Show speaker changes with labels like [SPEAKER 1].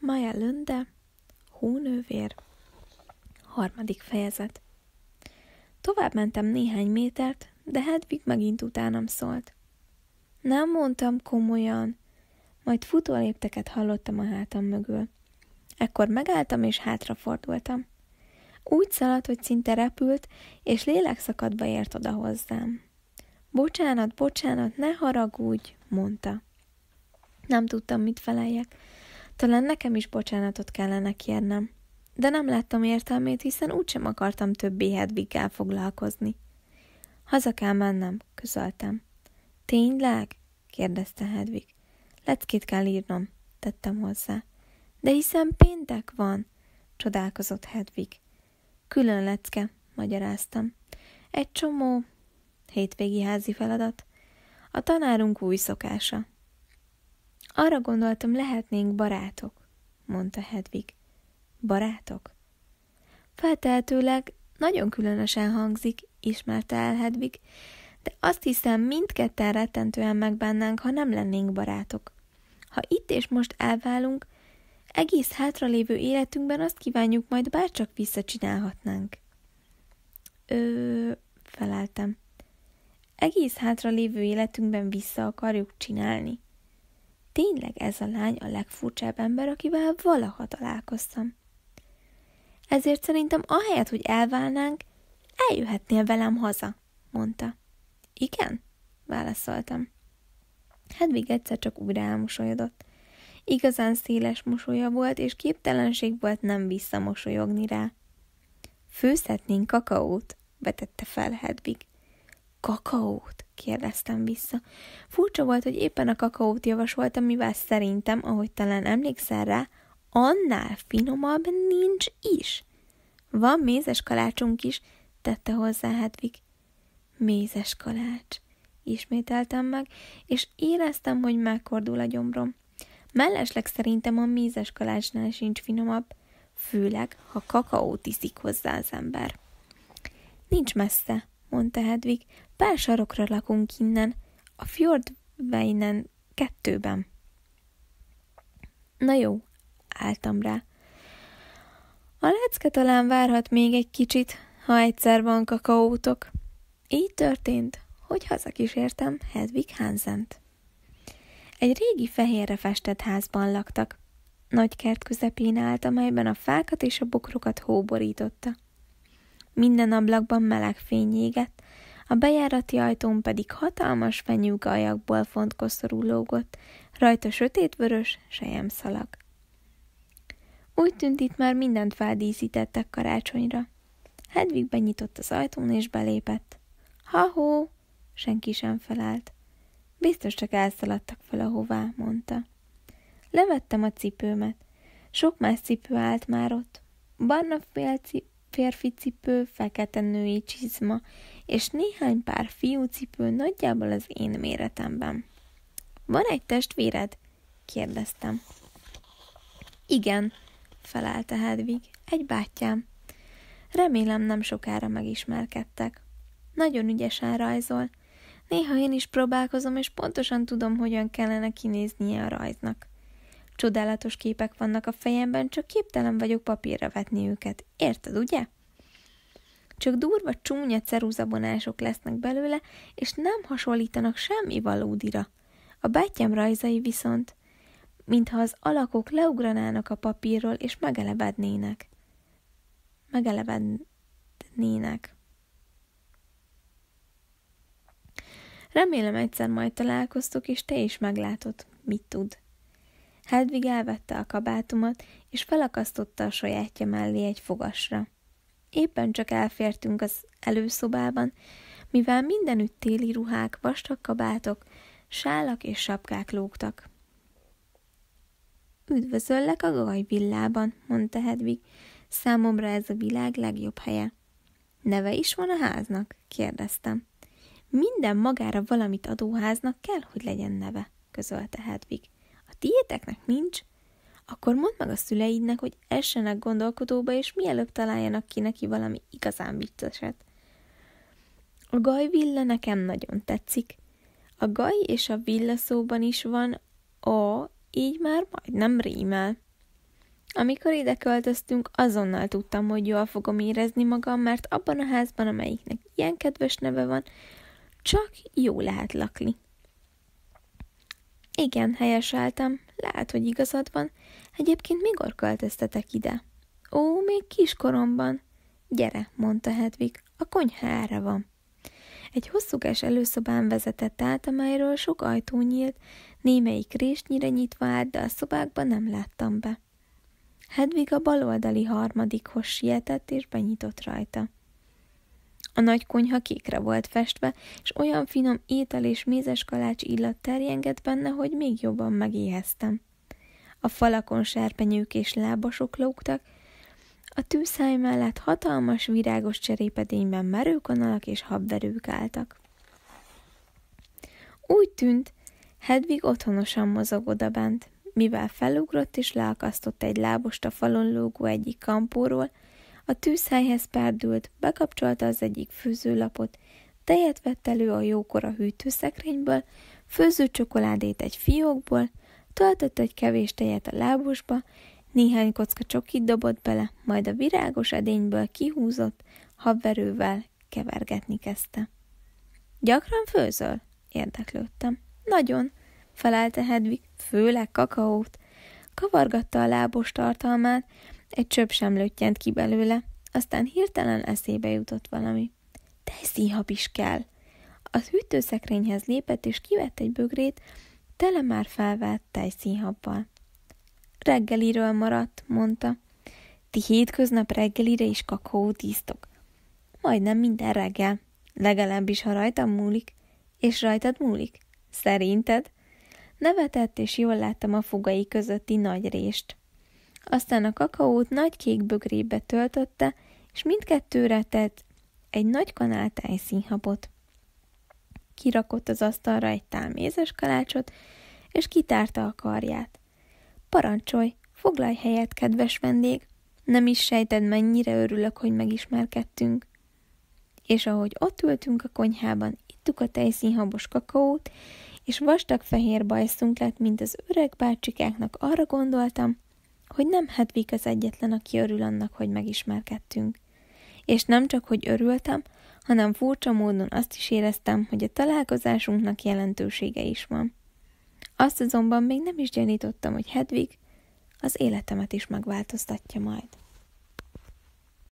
[SPEAKER 1] Maja Lönde, Hónővér, harmadik fejezet. Tovább mentem néhány métert, de Hedvig megint utánam szólt. Nem mondtam komolyan. Majd futólépteket hallottam a hátam mögül. Ekkor megálltam és hátrafordultam. Úgy szaladt, hogy szinte repült, és lélekszakadva ért oda hozzám. Bocsánat, bocsánat, ne haragudj, mondta. Nem tudtam, mit feleljek, talán nekem is bocsánatot kellene kérnem. De nem láttam értelmét, hiszen úgysem akartam többé Hedviggel foglalkozni. Haza kell mennem, közöltem. Tényleg? kérdezte Hedvig. Leckét kell írnom, tettem hozzá. De hiszen péntek van, csodálkozott Hedvig. Külön lecke, magyaráztam. Egy csomó hétvégi házi feladat. A tanárunk új szokása. Arra gondoltam, lehetnénk barátok, mondta Hedvig. Barátok? Feltehetőleg nagyon különösen hangzik, ismerte el Hedvig, de azt hiszem, mindketten rettentően megbánnánk, ha nem lennénk barátok. Ha itt és most elválunk, egész hátralévő életünkben azt kívánjuk, majd bárcsak visszacsinálhatnánk. Ő, feleltem. Egész hátralévő életünkben vissza akarjuk csinálni tényleg ez a lány a legfurcsább ember, akivel valaha találkoztam. Ezért szerintem ahelyett, hogy elválnánk, eljöhetnél velem haza, mondta. Igen? válaszoltam. Hedvig egyszer csak újra elmosolyodott. Igazán széles mosolya volt, és képtelenség volt nem visszamosolyogni rá. Főzhetnénk kakaót, vetette fel Hedvig. Kakaót? kérdeztem vissza. Furcsa volt, hogy éppen a kakaót javasoltam, mivel szerintem, ahogy talán emlékszel rá, annál finomabb nincs is. Van mézes kalácsunk is, tette hozzá Hedvig. Mézes kalács, ismételtem meg, és éreztem, hogy megkordul a gyomrom. Mellesleg szerintem a mézes kalácsnál sincs finomabb, főleg, ha kakaót iszik hozzá az ember. Nincs messze, mondta Hedvig, pár sarokra lakunk innen, a Fjordveinen kettőben. Na jó, álltam rá. A lecke talán várhat még egy kicsit, ha egyszer van kakaótok. Így történt, hogy hazakísértem Hedvig Hansent. Egy régi fehérre festett házban laktak. Nagy kert közepén állt, amelyben a fákat és a bokrokat hóborította. Minden ablakban meleg fény égett, a bejárati ajtón pedig hatalmas fenyőgajakból font koszorú lógott, rajta sötétvörös sejemszalag. Úgy tűnt itt már mindent feldíszítettek karácsonyra. Hedvig benyitott az ajtón és belépett. Ha-hó! Senki sem felelt. Biztos csak elszaladtak fel ahová, mondta. Levettem a cipőmet. Sok más cipő állt már ott. Barna cipő férfi cipő, fekete női csizma, és néhány pár fiú cipő nagyjából az én méretemben. Van egy testvéred? kérdeztem. Igen, felelte Hedvig, egy bátyám. Remélem nem sokára megismerkedtek. Nagyon ügyesen rajzol. Néha én is próbálkozom, és pontosan tudom, hogyan kellene kinéznie a rajznak. Csodálatos képek vannak a fejemben, csak képtelen vagyok papírra vetni őket. Érted, ugye? Csak durva, csúnya ceruzabonások lesznek belőle, és nem hasonlítanak semmi valódira. A bátyám rajzai viszont, mintha az alakok leugranának a papírról, és megelevednének. Megelevednének. Remélem egyszer majd találkoztok, és te is meglátod, mit tud. Hedvig elvette a kabátomat, és felakasztotta a sajátja mellé egy fogasra. Éppen csak elfértünk az előszobában, mivel mindenütt téli ruhák, vastag kabátok, sálak és sapkák lógtak. Üdvözöllek a gaj villában, mondta Hedvig. Számomra ez a világ legjobb helye. Neve is van a háznak? kérdeztem. Minden magára valamit adó háznak kell, hogy legyen neve, közölte Hedvig tiéteknek nincs, akkor mondd meg a szüleidnek, hogy essenek gondolkodóba, és mielőbb találjanak ki neki valami igazán vicceset. A villa nekem nagyon tetszik. A gaj és a villa szóban is van a, így már majdnem rímel. Amikor ide költöztünk, azonnal tudtam, hogy jól fogom érezni magam, mert abban a házban, amelyiknek ilyen kedves neve van, csak jó lehet lakni. Igen, helyeseltem. Lehet, hogy igazad van. Egyébként mikor költöztetek ide? Ó, még kiskoromban. Gyere, mondta Hedvig, a erre van. Egy hosszúgás előszobán vezetett át, amelyről sok ajtó nyílt, némelyik résnyire nyitva állt, de a szobákba nem láttam be. Hedvig a baloldali harmadikhoz sietett és benyitott rajta. A nagy konyha kékre volt festve, és olyan finom étel és mézes kalács illat terjengett benne, hogy még jobban megéheztem. A falakon serpenyők és lábasok lógtak, a tűzhely mellett hatalmas virágos cserépedényben merőkanalak és habverők álltak. Úgy tűnt, Hedvig otthonosan mozog odabent, mivel felugrott és leakasztott egy lábost a falon lógó egyik kampóról, a tűzhelyhez párdult, bekapcsolta az egyik főzőlapot, tejet vett elő a jókora hűtőszekrényből, főző csokoládét egy fiókból, töltött egy kevés tejet a lábosba, néhány kocka csokit dobott bele, majd a virágos edényből kihúzott, habverővel kevergetni kezdte. Gyakran főzöl? Érdeklődtem. Nagyon, felelte Hedvig, főleg kakaót. Kavargatta a lábos tartalmát, egy csöp sem löttyent ki belőle, aztán hirtelen eszébe jutott valami. De színhab is kell! Az hűtőszekrényhez lépett, és kivett egy bögrét, tele már felvált tejszínhabbal. Reggeliről maradt, mondta. Ti hétköznap reggelire is kakaót íztok. Majdnem minden reggel. Legalábbis, ha rajtam múlik. És rajtad múlik? Szerinted? Nevetett, és jól láttam a fogai közötti nagy rést aztán a kakaót nagy kék bögrébe töltötte, és mindkettőre tett egy nagy kanál tejszínhabot. Kirakott az asztalra egy tál mézes kalácsot, és kitárta a karját. Parancsolj, foglalj helyet, kedves vendég! Nem is sejted, mennyire örülök, hogy megismerkedtünk. És ahogy ott ültünk a konyhában, ittuk a tejszínhabos kakaót, és vastag fehér bajszunk lett, mint az öreg bácsikáknak arra gondoltam, hogy nem Hedvig az egyetlen, aki örül annak, hogy megismerkedtünk. És nem csak, hogy örültem, hanem furcsa módon azt is éreztem, hogy a találkozásunknak jelentősége is van. Azt azonban még nem is gyanítottam, hogy Hedvig az életemet is megváltoztatja majd.